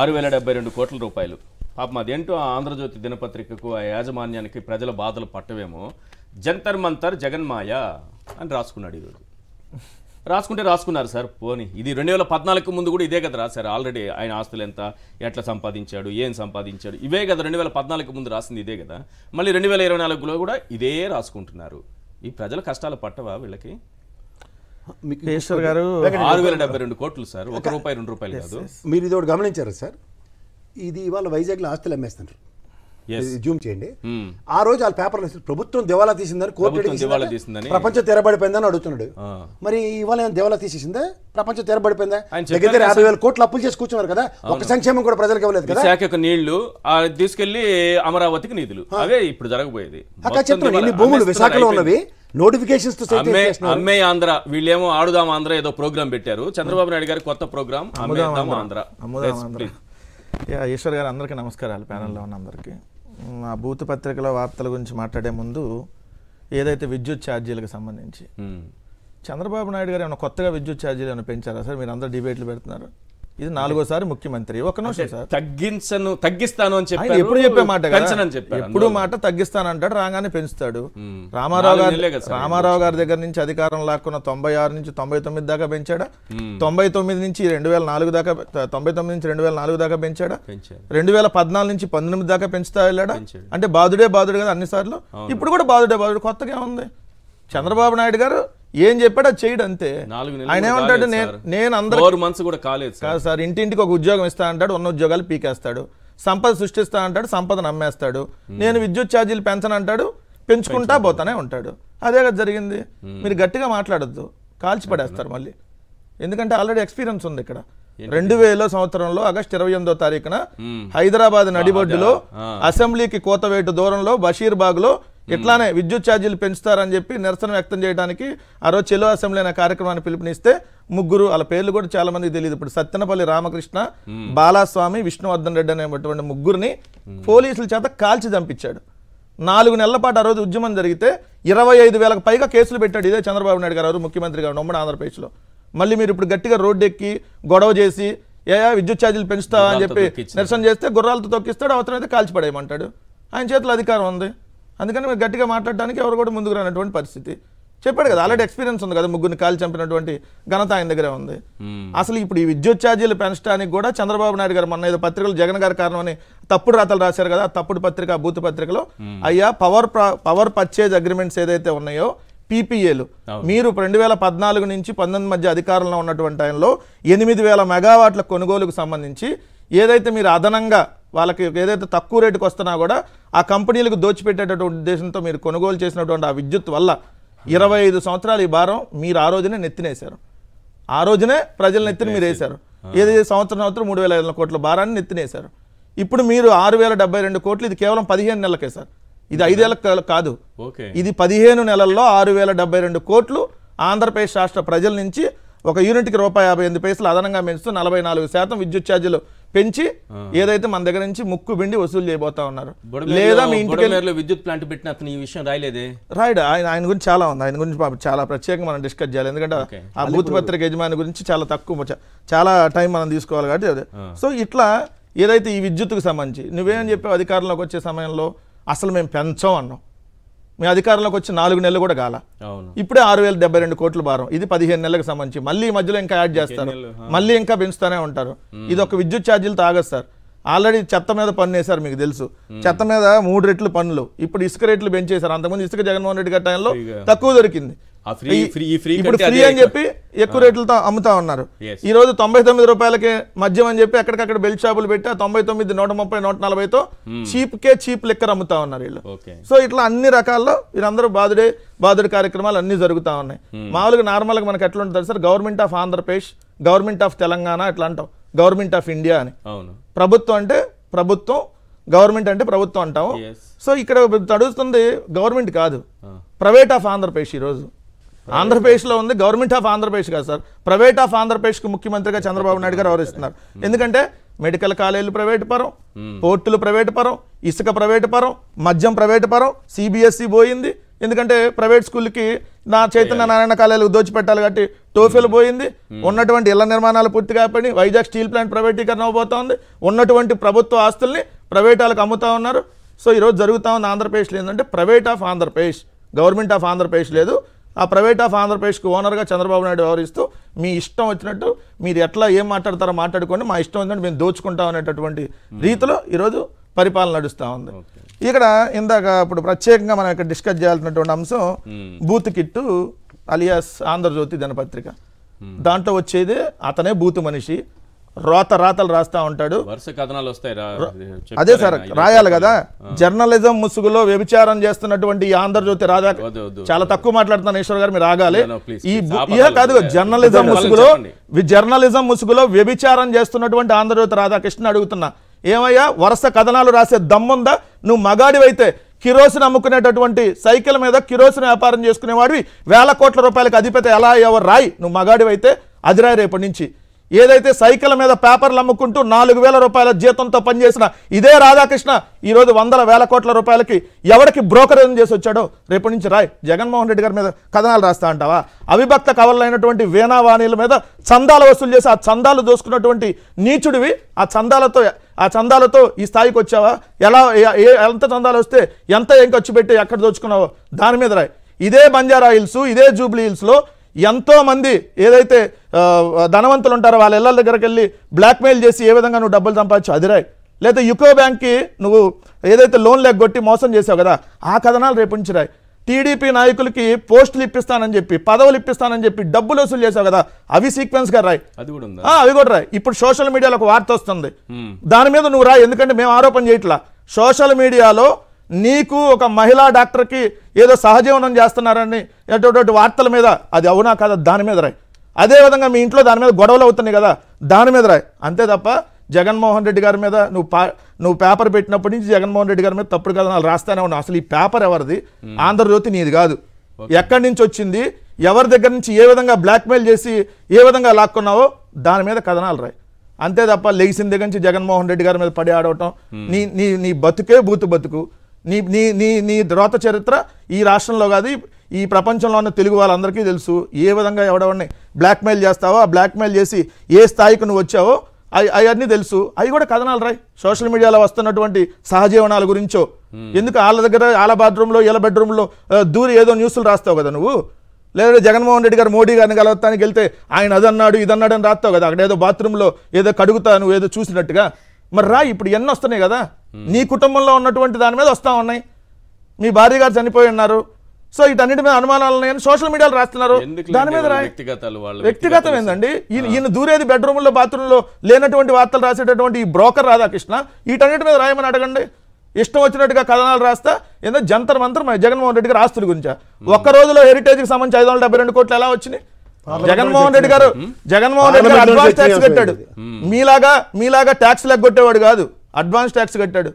ఆరు వేల డెబ్బై రెండు కోట్ల రూపాయలు పాపం అదేంటో ఆంధ్రజ్యోతి దినపత్రికకు ఆ యాజమాన్యానికి ప్రజల బాధలు పట్టవేమో జంతర్ మంతర్ జగన్మాయ అని రాసుకున్నాడు ఈరోజు రాసుకుంటే రాసుకున్నారు సార్ పోని ఇది రెండు వేల పద్నాలుగు ముందు కూడా ఇదే కదా రాశారు ఆల్రెడీ ఆయన ఆస్తులు ఎంత ఎట్లా సంపాదించాడు ఏం సంపాదించాడు ఇవే కదా రెండు వేల పద్నాలుగు ముందు రాసింది ఇదే కదా మళ్ళీ రెండు వేల ఇరవై నాలుగులో కూడా ఇదే రాసుకుంటున్నారు ఈ ప్రజల కష్టాలు పట్టవా వీళ్ళకి గారు ఆరు వేల డెబ్బై రెండు కోట్లు సార్ ఒక రూపాయి రెండు రూపాయలు కాదు మీరు ఇది ఒకటి గమనించారు సార్ ఇది ఇవాళ వైజాగ్ లో ఆస్తులు అమ్మేస్తున్నారు జూమ్ చేయండి hmm. ఆ రోజు వాళ్ళ పేపర్లు ప్రభుత్వం దివాలా తీసిందని కోర్టు ప్రపంచం తెరబడిపోయిందని అడుగుతున్నాడు మరి ఇవాళ ఏమైనా దివాలా తీసేసిందా ప్రపంచం తెరబడిపోయిందా దగ్గర యాభై వేల కోట్లు అప్పులు చేసి కూర్చున్నారు కదా ఒక సంక్షేమం కూడా ప్రజలకు ఇవ్వలేదు కదా శాఖ యొక్క నీళ్లు తీసుకెళ్లి అమరావతికి నిధులు అదే ఇప్పుడు జరగబోయేది అక్కడ భూములు విశాఖలో ఉన్నవి నోటిఫికేషన్స్ అమ్మే ఆంధ్ర వీళ్ళేమో ఆడుదాం ఆంధ్ర ఏదో ప్రోగ్రామ్ పెట్టారు చంద్రబాబు నాయుడు గారి కొత్త ప్రోగ్రామ్ అమ్మేద్దాం ఆంధ్ర ఈశ్వర్ గారు అందరికీ నమస్కారాలు ప్యానల్లో ఉన్న అందరికీ ఆ బూత్ పత్రికలో వార్తల గురించి మాట్లాడే ముందు ఏదైతే విద్యుత్ ఛార్జీలకు సంబంధించి చంద్రబాబు నాయుడు గారు ఏమైనా కొత్తగా విద్యుత్ ఛార్జీలు ఏమైనా పెంచారా సార్ మీరు అందరూ డిబేట్లు పెడుతున్నారు ఇది నాలుగోసారి ముఖ్యమంత్రి ఒక నిమిషం సార్ తగ్గించను తగ్గిస్తాను అని చెప్పి ఎప్పుడు చెప్పే మాట ఎప్పుడు మాట తగ్గిస్తాను అంటాడు రాగానే పెంచుతాడు రామారావు గారు రామారావు గారి దగ్గర నుంచి అధికారం లాక్కున్న తొంభై ఆరు నుంచి తొంభై తొమ్మిది దాకా పెంచాడా తొంభై తొమ్మిది నుంచి రెండు వేల నాలుగు దాకా తొంభై తొమ్మిది నుంచి రెండు వేల నాలుగు దాకా పెంచాడా రెండు వేల పద్నాలుగు నుంచి పంతొమ్మిది దాకా పెంచుతా వెళ్ళాడా అంటే బాధుడే బాధుడు కదా అన్ని సార్లు ఇప్పుడు కూడా బాధుడే బాధుడు కొత్తగా ఉంది చంద్రబాబు నాయుడు గారు ఏం చెప్పాడు అది చేయడు అంతే ఆయన ఏమంటాడు నేను అందరూ మనసు కూడా కాలేదు కాదు సార్ ఇంటింటికి ఒక ఉద్యోగం ఇస్తా అంటాడు ఉన్న ఉద్యోగాలు పీకేస్తాడు సంపద సృష్టిస్తా అంటాడు సంపద నమ్మేస్తాడు నేను విద్యుత్ ఛార్జీలు పెంచనంటాడు పెంచుకుంటా పోతానే ఉంటాడు అదే కదా జరిగింది మీరు గట్టిగా మాట్లాడద్దు కాల్చి పడేస్తారు మళ్ళీ ఎందుకంటే ఆల్రెడీ ఎక్స్పీరియన్స్ ఉంది ఇక్కడ రెండు వేల సంవత్సరంలో ఆగస్ట్ ఇరవై ఎనిమిదో తారీఖున హైదరాబాద్ నడిబొడ్డులో అసెంబ్లీకి కోతవేటు దూరంలో లో ఇట్లానే విద్యుత్ ఛార్జీలు పెంచుతారని చెప్పి నిరసన వ్యక్తం చేయడానికి ఆ రోజు చెలో అసెంబ్లీ అనే కార్యక్రమాన్ని పిలుపునిస్తే ముగ్గురు వాళ్ళ పేర్లు కూడా చాలా మంది తెలియదు ఇప్పుడు సత్యనపల్లి రామకృష్ణ బాలాస్వామి విష్ణువర్ధన్ రెడ్డి అనేటువంటి ముగ్గురిని పోలీసుల చేత కాల్చి చంపించాడు నాలుగు నెలల పాటు ఆ రోజు ఉద్యమం జరిగితే ఇరవై ఐదు వేలకు పైగా కేసులు పెట్టాడు ఇదే చంద్రబాబు నాయుడు గారు ముఖ్యమంత్రి గారు ఉమ్మడి ఆంధ్రప్రదేశ్లో మళ్ళీ మీరు ఇప్పుడు గట్టిగా రోడ్డు ఎక్కి గొడవ చేసి ఏ విద్యుత్ ఛార్జీలు పెంచుతా అని చెప్పి నిరసన చేస్తే గుర్రాలతో తొక్కిస్తాడు అవసరమైతే కాల్చిపడేయమంటాడు ఆయన చేతిలో అధికారం ఉంది అందుకని మీరు గట్టిగా మాట్లాడడానికి ఎవరు కూడా ముందుకు రానటువంటి పరిస్థితి చెప్పాడు కదా ఆల్రెడీ ఎక్స్పీరియన్స్ ఉంది కదా ముగ్గురిని కాలు చంపినటువంటి ఘనత ఆయన దగ్గరే ఉంది అసలు ఇప్పుడు ఈ విద్యుత్ ఛార్జీలు పెంచడానికి కూడా చంద్రబాబు నాయుడు గారు మొన్న ఏదో పత్రికలు జగన్ గారి కారణమని తప్పుడు రాతలు రాశారు కదా తప్పుడు పత్రిక బూత్ పత్రికలో అయ్యా పవర్ పవర్ పర్చేజ్ అగ్రిమెంట్స్ ఏదైతే ఉన్నాయో పీపీఏలు మీరు రెండు వేల పద్నాలుగు నుంచి పంతొమ్మిది మధ్య అధికారంలో ఉన్నటువంటి టైంలో ఎనిమిది వేల మెగావాట్ల కొనుగోలుకు సంబంధించి ఏదైతే మీరు అదనంగా వాళ్ళకి ఏదైతే తక్కువ రేటుకు వస్తున్నా కూడా ఆ కంపెనీలకు దోచిపెట్టేటటువంటి ఉద్దేశంతో మీరు కొనుగోలు చేసినటువంటి ఆ విద్యుత్ వల్ల ఇరవై ఐదు సంవత్సరాలు ఈ భారం మీరు ఆ రోజునే నెత్తినేశారు ఆ రోజునే ప్రజల నెత్తిని మీరు వేశారు ఏది సంవత్సరం సంవత్సరం మూడు వేల ఐదు కోట్ల భారాన్ని నెత్తినేశారు ఇప్పుడు మీరు ఆరు వేల డెబ్బై రెండు కోట్లు ఇది కేవలం పదిహేను నెలలకే సార్ ఇది ఐదేళ్ళ కాదు ఇది పదిహేను నెలల్లో ఆరు వేల డెబ్బై రెండు కోట్లు ఆంధ్రప్రదేశ్ రాష్ట్ర ప్రజల నుంచి ఒక యూనిట్కి రూపాయి యాభై ఎనిమిది పైసలు అదనంగా మెంచుతూ నలభై నాలుగు శాతం విద్యుత్ ఛార్జీలు పెంచి ఏదైతే మన దగ్గర నుంచి ముక్కు బిండి వసూలు చేయబోతా ఉన్నారు లేదా మీ ఇంటి విద్యుత్ ప్లాంట్ పెట్టిన అతను ఈ విషయం రాయలేదే రాయడు ఆయన ఆయన గురించి చాలా ఉంది ఆయన గురించి చాలా ప్రత్యేకంగా మనం డిస్కస్ చేయాలి ఎందుకంటే ఆ బూత్ పత్రిక యజమాని గురించి చాలా తక్కువ చాలా టైం మనం తీసుకోవాలి కాబట్టి సో ఇట్లా ఏదైతే ఈ విద్యుత్కు సంబంధించి నువ్వేమని చెప్పావు అధికారంలోకి వచ్చే సమయంలో అసలు మేము పెంచం అన్నాం మీ అధికారంలోకి వచ్చి నాలుగు నెలలు కూడా కాల ఇప్పుడే ఆరు వేల డెబ్బై రెండు కోట్ల భారం ఇది పదిహేను నెలలకు సంబంధించి మళ్ళీ మధ్యలో ఇంకా యాడ్ చేస్తారు మళ్ళీ ఇంకా పెంచుతూనే ఉంటారు ఇది ఒక విద్యుత్ ఛార్జీలు సార్ ఆల్రెడీ చెత్త మీద పన్ను వేశారు మీకు తెలుసు చెత్త మీద మూడు రెట్లు పన్నులు ఇప్పుడు ఇసుక రేట్లు పెంచేశారు అంతకుముందు ఇసుక జగన్మోహన్ రెడ్డి గారి టైంలో తక్కువ దొరికింది ఇప్పుడు ఫ్రీ అని చెప్పి ఎక్కువ రేట్లతో అమ్ముతా ఉన్నారు ఈ రోజు తొంభై తొమ్మిది రూపాయలకి మద్యం అని చెప్పి అక్కడికక్కడ బెల్ట్ షాపులు పెట్టి ఆ తొంభై తొమ్మిది నూట ముప్పై నూట నలభైతో hmm. చీప్ కే చీప్ లెక్కర్ అమ్ముతా ఉన్నారు వీళ్ళు సో ఇట్లా అన్ని రకాల్లో వీరందరూ బాధుడే బాధుడు కార్యక్రమాలు అన్ని జరుగుతా ఉన్నాయి hmm. మామూలుగా నార్మల్గా మనకి ఎట్లా ఉంటుంది sir government of Andhra Pradesh government of Telangana ఇట్లా అంటాం గవర్నమెంట్ ఆఫ్ ఇండియా అని ప్రభుత్వం అంటే ప్రభుత్వం గవర్నమెంట్ అంటే ప్రభుత్వం అంటాము సో ఇక్కడ తడుస్తుంది గవర్నమెంట్ కాదు ప్రైవేట్ ఆఫ్ ఆంధ్రప్రదేశ్ ఈరోజు ఆంధ్రప్రదేశ్లో ఉంది గవర్నమెంట్ ఆఫ్ ఆంధ్రప్రదేశ్ కాదు సార్ ప్రైవేట్ ఆఫ్ ఆంధ్రప్రదేశ్కి ముఖ్యమంత్రిగా చంద్రబాబు నాయుడు గారు వివరిస్తున్నారు ఎందుకంటే మెడికల్ కాలేజీలు ప్రైవేట్ పరం పోర్టులు ప్రైవేట్ పరం ఇసుక ప్రైవేట్ పరం మద్యం ప్రైవేట్ పరం సిబిఎస్ఈ పోయింది ఎందుకంటే ప్రైవేట్ స్కూల్కి నా చైతన్య నారాయణ కాలేజీలకు దోచిపెట్టాలి కాబట్టి టోఫీలు పోయింది ఉన్నటువంటి ఇళ్ల నిర్మాణాలు పూర్తి కాపడి వైజాగ్ స్టీల్ ప్లాంట్ ప్రైవేటీకరణ ఉంది ఉన్నటువంటి ప్రభుత్వ ఆస్తుల్ని ప్రైవేట్ వాళ్ళకి అమ్ముతా ఉన్నారు సో ఈరోజు జరుగుతూ ఉంది ఆంధ్రప్రదేశ్లో ఏంటంటే private of Andhra Pradesh government of Andhra Pradesh లేదు ఆ ప్రైవేట్ ఆఫ్ ఆంధ్రప్రదేశ్కి ఓనర్గా చంద్రబాబు నాయుడు వ్యవహరిస్తూ మీ ఇష్టం వచ్చినట్టు మీరు ఎట్లా ఏం మాట్లాడతారో మాట్లాడుకోండి మా ఇష్టం వచ్చినట్టు మేము దోచుకుంటాం అనేటటువంటి hmm. రీతిలో ఈరోజు పరిపాలన నడుస్తూ ఉంది ఇక్కడ ఇందాక ఇప్పుడు ప్రత్యేకంగా మనం ఇక్కడ డిస్కస్ చేయాల్సినటువంటి అంశం hmm. బూత్ కిట్టు అలియాస్ ఆంధ్రజ్యోతి దినపత్రిక hmm. దాంట్లో వచ్చేది అతనే బూతు మనిషి రోత రాతలు రాస్తా ఉంటాడు వరుస కథనాలు వస్తాయి అదే సార్ రాయాలి కదా జర్నలిజం ముసుగులో వ్యభిచారం చేస్తున్నటువంటి ఆంధ్రజ్యోతి రాజా చాలా తక్కువ మాట్లాడుతున్నాను ఈశ్వర్ గారు మీరు ఆగాలి ఈ కాదు జర్నలిజం ముసుగులో జర్నలిజం ముసుగులో వ్యభిచారం చేస్తున్నటువంటి ఆంధ్రజ్యోతి రాధాకృష్ణ అడుగుతున్నా ఏమయ్యా వరుస కథనాలు రాసే దమ్ముందా నువ్వు మగాడివైతే కిరోసిన్ అమ్ముకునేటటువంటి సైకిల్ మీద కిరోసిన్ వ్యాపారం చేసుకునేవాడివి వేల కోట్ల రూపాయలకు అధిపతి ఎలా అయ్యావో రాయి నువ్వు మగాడివైతే అదిరాయి రేపటి నుంచి ఏదైతే సైకిల్ మీద పేపర్లు అమ్ముకుంటూ నాలుగు వేల రూపాయల జీతంతో పనిచేసిన ఇదే రాధాకృష్ణ ఈరోజు వందల వేల కోట్ల రూపాయలకి ఎవరికి బ్రోకరేజ్ చేసి వచ్చాడో రేపటి నుంచి రాయ్ జగన్మోహన్ రెడ్డి గారి మీద కథనాలు రాస్తా అంటావా అవిభక్త కవలైనటువంటి వీణావాణిల మీద చందాలు వసూలు చేసి ఆ చందాలు దోసుకున్నటువంటి నీచుడివి ఆ చందాలతో ఆ చందాలతో ఈ స్థాయికి వచ్చావా ఎలా ఎంత చందాలు వస్తే ఎంత ఏం ఖర్చు పెట్టి ఎక్కడ దోచుకున్నావో దాని మీద రాయ్ ఇదే బంజారా హిల్స్ ఇదే జూబ్లీ హిల్స్లో ఎంతోమంది ఏదైతే ధనవంతులు ఉంటారో వాళ్ళ ఇళ్ళ దగ్గరికి వెళ్ళి బ్లాక్మెయిల్ చేసి ఏ విధంగా నువ్వు డబ్బులు సంపాదించు అదిరాయి లేదా యుకో బ్యాంక్కి నువ్వు ఏదైతే లోన్ లెగ్గొట్టి మోసం చేసావు కదా ఆ కథనాలు రేపు నుంచి రాయి టీడీపీ నాయకులకి పోస్టులు ఇప్పిస్తానని చెప్పి పదవులు ఇప్పిస్తానని చెప్పి డబ్బులు వసూలు చేసావు కదా అవి సీక్వెన్స్గా రాయి అది కూడా అవి కూడా రాయి ఇప్పుడు సోషల్ మీడియాలో ఒక వార్త వస్తుంది దాని మీద నువ్వు రాయి ఎందుకంటే మేము ఆరోపణ చేయట్లా సోషల్ మీడియాలో నీకు ఒక మహిళా డాక్టర్కి ఏదో సహజీవనం చేస్తున్నారని అటువంటి వార్తల మీద అది అవునా కాదా దాని మీద రాయి అదేవిధంగా మీ ఇంట్లో దాని మీద గొడవలు అవుతున్నాయి కదా దాని మీద రాయి అంతే తప్ప జగన్మోహన్ రెడ్డి గారి మీద నువ్వు పా నువ్వు పేపర్ పెట్టినప్పటి నుంచి జగన్మోహన్ రెడ్డి గారి మీద తప్పుడు నాకు రాస్తానే ఉన్నావు అసలు ఈ పేపర్ ఎవరిది ఆంధ్రజ్యోతి నీది కాదు ఎక్కడి నుంచి వచ్చింది ఎవరి దగ్గర నుంచి ఏ విధంగా బ్లాక్మెయిల్ చేసి ఏ విధంగా లాక్కున్నావో దాని మీద కథనాలు రాయి అంతే తప్ప లెగిసిన దగ్గర నుంచి జగన్మోహన్ రెడ్డి గారి మీద పడి ఆడవటం నీ నీ నీ బతుకే బూతు బతుకు నీ నీ నీ నీ ద్రోత చరిత్ర ఈ రాష్ట్రంలో కాదు ఈ ప్రపంచంలో ఉన్న తెలుగు వాళ్ళందరికీ తెలుసు ఏ విధంగా ఎవడెవడిని బ్లాక్మెయిల్ చేస్తావో ఆ బ్లాక్మెయిల్ చేసి ఏ స్థాయికి నువ్వు వచ్చావో అవి అవన్నీ తెలుసు అవి కూడా కథనాలు రాయి సోషల్ మీడియాలో వస్తున్నటువంటి సహజీవనాల గురించో hmm. ఎందుకు వాళ్ళ దగ్గర వాళ్ళ బెడ్రూమ్లో వీళ్ళ బెడ్రూమ్లో దూరి ఏదో న్యూస్లు రాస్తావు కదా నువ్వు లేదా జగన్మోహన్ రెడ్డి గారు మోడీ గారిని కలవటానికి వెళ్తే ఆయన అదన్నాడు ఇదన్నాడు అని రాస్తావు కదా అక్కడ ఏదో బాత్రూంలో ఏదో కడుగుతా నువ్వు ఏదో చూసినట్టుగా మరి రా ఇప్పుడు ఎన్ని వస్తున్నాయి కదా నీ కుటుంబంలో ఉన్నటువంటి దాని మీద వస్తూ ఉన్నాయి మీ భార్య గారు చనిపోయి ఉన్నారు సో వీటన్నిటి మీద అనుమానాలు ఉన్నాయని సోషల్ మీడియాలో రాస్తున్నారు దాని మీద వ్యక్తిగతం ఏందండి ఈయన దూరేది బెడ్రూమ్లో బాత్రూంలో లేనటువంటి వార్తలు రాసేటటువంటి ఈ బ్రోకర్ రాధాకృష్ణ వీటన్నిటి మీద రాయమని అడగండి ఇష్టం వచ్చినట్టుగా కథనాలు రాస్తా ఏదో జంతర్ మంత్రం జగన్మోహన్ రెడ్డి గారు ఆస్తుల గురించి ఒక్క రోజులో హెరిటేజ్కి సంబంధించి ఐదు వందల డెబ్బై రెండు కోట్లు ఎలా వచ్చినాయి జగన్మోహన్ రెడ్డి గారు జగన్మోహన్ రెడ్డి గారు అడ్వాన్స్ ట్యాక్స్ కట్టాడు మీలాగా మీలాగా ట్యాక్స్ లెగ్గొట్టేవాడు కాదు అడ్వాన్స్ ట్యాక్స్ కట్టాడు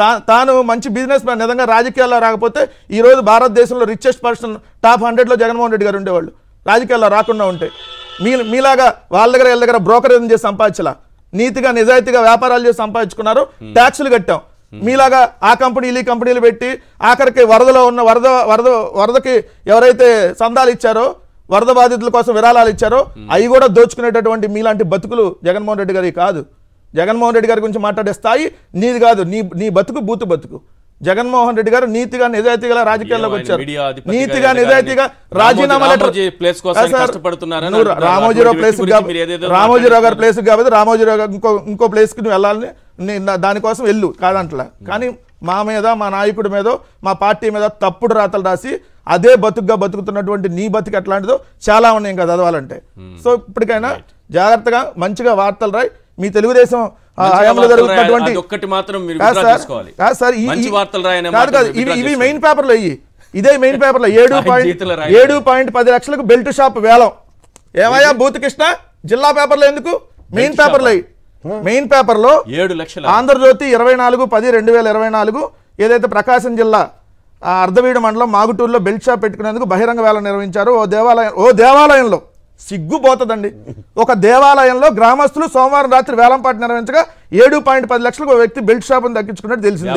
తా తాను మంచి బిజినెస్ మ్యాన్ నిజంగా రాజకీయాల్లో రాకపోతే ఈరోజు భారతదేశంలో రిచెస్ట్ పర్సన్ టాప్ హండ్రెడ్లో జగన్మోహన్ రెడ్డి గారు ఉండేవాళ్ళు రాజకీయాల్లో రాకుండా ఉంటాయి మీ మీలాగా వాళ్ళ దగ్గర వీళ్ళ దగ్గర బ్రోకరేజ్ చేసి సంపాదించలా నీతిగా నిజాయితీగా వ్యాపారాలు చేసి సంపాదించుకున్నారు hmm. ట్యాక్స్లు కట్టాం hmm. మీలాగా ఆ కంపెనీలు ఈ కంపెనీలు పెట్టి ఆఖరికి వరదలో ఉన్న వరద వరద వరదకి ఎవరైతే సందాలు ఇచ్చారో వరద బాధితుల కోసం విరాళాలు ఇచ్చారో hmm. అవి కూడా దోచుకునేటటువంటి మీలాంటి బతుకులు జగన్మోహన్ రెడ్డి గారి కాదు జగన్మోహన్ రెడ్డి గారి గురించి మాట్లాడే స్థాయి నీది కాదు నీ నీ బతుకు బూతు బతుకు జగన్మోహన్ రెడ్డి గారు నీతిగా నిజాయితీగా రాజకీయాల్లోకి వచ్చారు నీతిగా నిజాయితీగా రాజీనామా లెటర్ రామోజీరావు ప్లేస్ రామోజీరావు గారి ప్లేస్ కాబట్టి రామోజీరావు గారు ఇంకో ఇంకో ప్లేస్కి నువ్వు వెళ్ళాలని దానికోసం వెళ్ళు కాదంటలా కానీ మా మీద మా నాయకుడి మీద మా పార్టీ మీద తప్పుడు రాతలు రాసి అదే బతుకుగా బతుకుతున్నటువంటి నీ బతుకు ఎట్లాంటిదో చాలా ఉన్నాయి ఇంకా చదవాలంటే hmm. సో ఇప్పటికైనా జాగ్రత్తగా మంచిగా వార్తలు రాయి మీ తెలుగుదేశం హయాంలో జరుగుతున్నటువంటి ఇవి మెయిన్ పేపర్లు అయ్యి ఇదే మెయిన్ పేపర్లు ఏడు పాయింట్ ఏడు పాయింట్ పది లక్షలకు బెల్ట్ షాప్ వేలం ఏమయ్యా బూతికృష్ణ జిల్లా పేపర్లు ఎందుకు మెయిన్ పేపర్లు అయ్యి మెయిన్ పేపర్లో ఏడు లక్షలు ఆంధ్రజ్యోతి ఇరవై నాలుగు పది రెండు వేల ఇరవై నాలుగు ఏదైతే ప్రకాశం జిల్లా అర్ధవీడు మండలం మాగుటూరులో బెల్ట్ షాప్ పెట్టుకునేందుకు బహిరంగ వేళ నిర్వహించారు ఓ దేవాలయం ఓ దేవాలయంలో సిగ్గుపోతుందండి ఒక దేవాలయంలో గ్రామస్తులు సోమవారం రాత్రి వేలంపాటి నిర్వహించగా ఏడు పాయింట్ పది లక్షలకు ఒక వ్యక్తి బెల్ట్ షాప్ దక్కించుకున్నట్టు తెలిసింది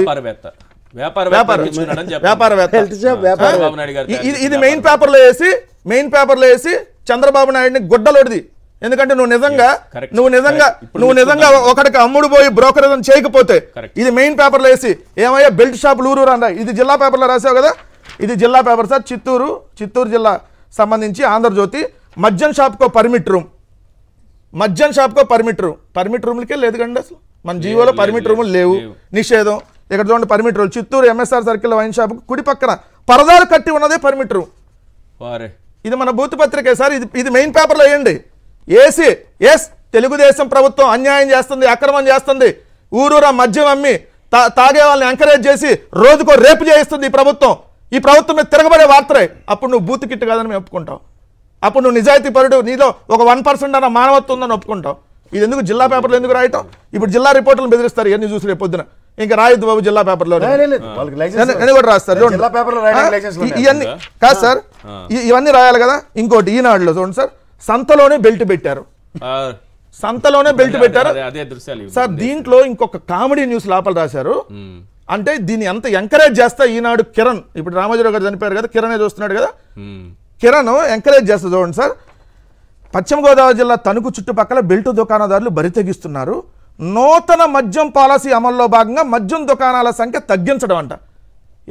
ఇది మెయిన్ పేపర్లో వేసి మెయిన్ పేపర్లో వేసి చంద్రబాబు నాయుడిని గుడ్డలోడిది ఎందుకంటే నువ్వు నిజంగా నువ్వు నిజంగా నువ్వు నిజంగా ఒకటికి అమ్ముడు పోయి బ్రోకరిజం చేయకపోతే ఇది మెయిన్ పేపర్లో వేసి ఏమయ్యా బెల్ట్ షాప్ లూరు అన్న ఇది జిల్లా పేపర్లో రాసావు కదా ఇది జిల్లా పేపర్ సార్ చిత్తూరు చిత్తూరు జిల్లా సంబంధించి ఆంధ్రజ్యోతి మద్యం షాప్కో పర్మిట్ రూమ్ మద్యం షాప్కో పర్మిట్ రూమ్ పర్మిట్ రూమ్లకే లేదు కండి అసలు మన జీవోలో పర్మిట్ రూములు లేవు నిషేధం ఇక్కడ చూడండి permit room Chittoor MSR circle wine shop కుడి పక్కన పరదాలు కట్టి ఉన్నదే పర్మిట్ రూమ్ ఇది మన బూత్ పత్రికే సార్ ఇది ఇది మెయిన్ పేపర్లో వేయండి ఏసీ ఎస్ తెలుగుదేశం ప్రభుత్వం అన్యాయం చేస్తుంది అక్రమం చేస్తుంది ఊరూరా మద్యం అమ్మి తా తాగే వాళ్ళని ఎంకరేజ్ చేసి రోజుకో రేపు చేయిస్తుంది ఈ ప్రభుత్వం ఈ ప్రభుత్వం మీద తిరగబడే వార్తలే అప్పుడు నువ్వు బూత్ కిట్ కాదని మేము ఒప్పుకుంటావు అప్పుడు నువ్వు నిజాయితీ పరుడు నీలో ఒక వన్ పర్సెంట్ అన్న మానవత్వం ఉందని ఒప్పుకుంటావు ఇది ఎందుకు జిల్లా పేపర్లు ఎందుకు రాయటం ఇప్పుడు జిల్లా రిపోర్టులను బెదిరిస్తారు ఇవన్నీ చూసి రేపు పొద్దున ఇంకా రాయొద్దు బాబు జిల్లా పేపర్లో కూడా రాస్తారు ఇవన్నీ కాదు సార్ ఇవన్నీ రాయాలి కదా ఇంకోటి ఈనాడులో చూడండి సార్ సంతలోనే బెల్ట్ పెట్టారు సంతలోనే బెల్ట్ పెట్టారు సార్ దీంట్లో ఇంకొక కామెడీ న్యూస్ లోపల రాశారు అంటే దీన్ని ఎంత ఎంకరేజ్ చేస్తా ఈనాడు కిరణ్ ఇప్పుడు రామజీరావు గారు చనిపోయారు కదా కిరణే చూస్తున్నాడు కదా కిరణ్ ఎంకరేజ్ చేస్తా చూడండి సార్ పశ్చిమ గోదావరి జిల్లా తణుకు చుట్టుపక్కల బెల్టు దుకాణదారులు బరి తెగిస్తున్నారు నూతన మద్యం పాలసీ అమల్లో భాగంగా మద్యం దుకాణాల సంఖ్య తగ్గించడం అంట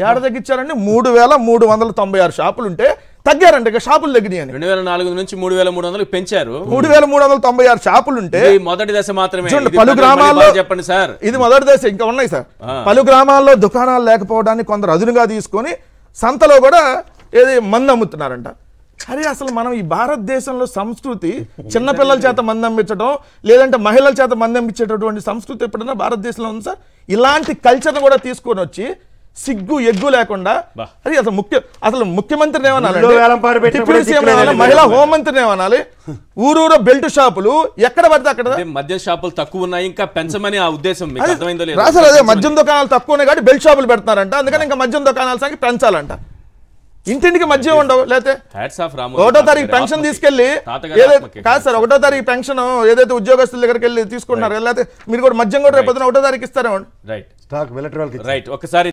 ఏడ తగ్గించారండి మూడు వేల మూడు వందల తొంభై ఆరు షాపులు ఉంటే తగ్గారంట ఇక షాపులు తగ్గినాయని రెండు వేల నాలుగు నుంచి మూడు వేల మూడు వందలు పెంచారు మూడు వేల మూడు వందల తొంభై ఆరు షాపులు ఉంటే మొదటి దశ మాత్రమే పలు గ్రామాల్లో చెప్పండి సార్ ఇది మొదటి దశ ఇంకా ఉన్నాయి సార్ పలు గ్రామాల్లో దుకాణాలు లేకపోవడానికి కొందరు అదునుగా తీసుకొని సంతలో కూడా ఏది మంది అమ్ముతున్నారంట అరే అసలు మనం ఈ భారతదేశంలో సంస్కృతి చిన్నపిల్లల చేత మంది అమ్మించడం లేదంటే మహిళల చేత మంది అమ్మించేటటువంటి సంస్కృతి ఎప్పుడైనా భారతదేశంలో ఉంది సార్ ఇలాంటి కల్చర్ని కూడా తీసుకొని వచ్చి సిగ్గు ఎగ్గు లేకుండా అది అసలు ముఖ్య అసలు ముఖ్యమంత్రి ఏమనాలి మహిళా హోంమంత్రిని ఏమనాలి ఊరూరో బెల్ట్ షాపులు ఎక్కడ పడితే అక్కడ మద్యం షాపులు తక్కువ ఉన్నాయి ఇంకా పెంచమని ఆ ఉద్దేశం అసలు అదే మద్యం దుకాణాలు తక్కువ ఉన్నాయి కాబట్టి బెల్ట్ షాపులు పెడతారంట అందుకని ఇంకా మద్యం దుకాణాల సంఖ్య పెంచాలంట ఇంటింటికి మధ్య ఉండవు లేతే ఒకటో తారీఖు పెన్షన్ తీసుకెళ్లి కాదు సార్ ఒకటో తారీఖు పెన్షన్ ఏదైతే ఉద్యోగస్తుల దగ్గరికి వెళ్ళి తీసుకుంటున్నారు లేకపోతే మీరు కూడా మధ్యం కూడా రేపు ఒకటో తారీఖు ఇస్తారేమో